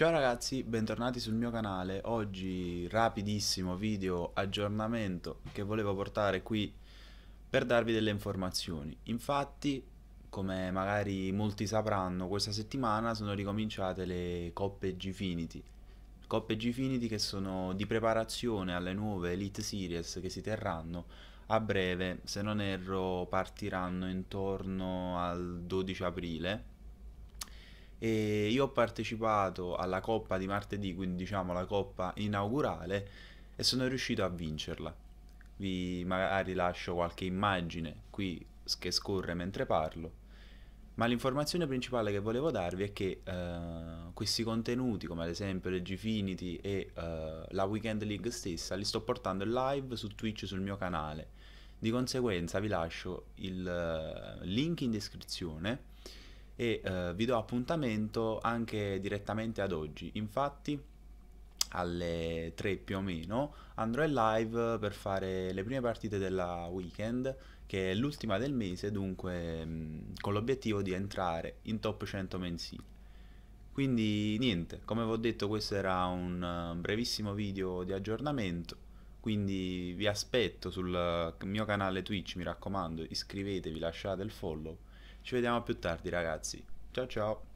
Ciao ragazzi, bentornati sul mio canale. Oggi rapidissimo video aggiornamento che volevo portare qui per darvi delle informazioni. Infatti, come magari molti sapranno, questa settimana sono ricominciate le coppe Gfinity. Coppe Gfinity che sono di preparazione alle nuove Elite Series che si terranno a breve, se non erro, partiranno intorno al 12 aprile e io ho partecipato alla coppa di martedì, quindi diciamo la coppa inaugurale e sono riuscito a vincerla. Vi magari lascio qualche immagine qui che scorre mentre parlo. Ma l'informazione principale che volevo darvi è che eh, questi contenuti, come ad esempio le Gfinity e eh, la Weekend League stessa, li sto portando live su Twitch sul mio canale. Di conseguenza vi lascio il eh, link in descrizione e eh, vi do appuntamento anche direttamente ad oggi. Infatti alle 3 più o meno andrò in live per fare le prime partite della weekend che è l'ultima del mese dunque mh, mm, con l'obiettivo di entrare in top 100 mensili quindi niente come vi ho detto questo era un eh, brevissimo video di aggiornamento quindi vi aspetto sul eh, mio canale Twitch mi raccomando iscrivetevi lasciate il follow ci vediamo più tardi ragazzi. Ciao ciao.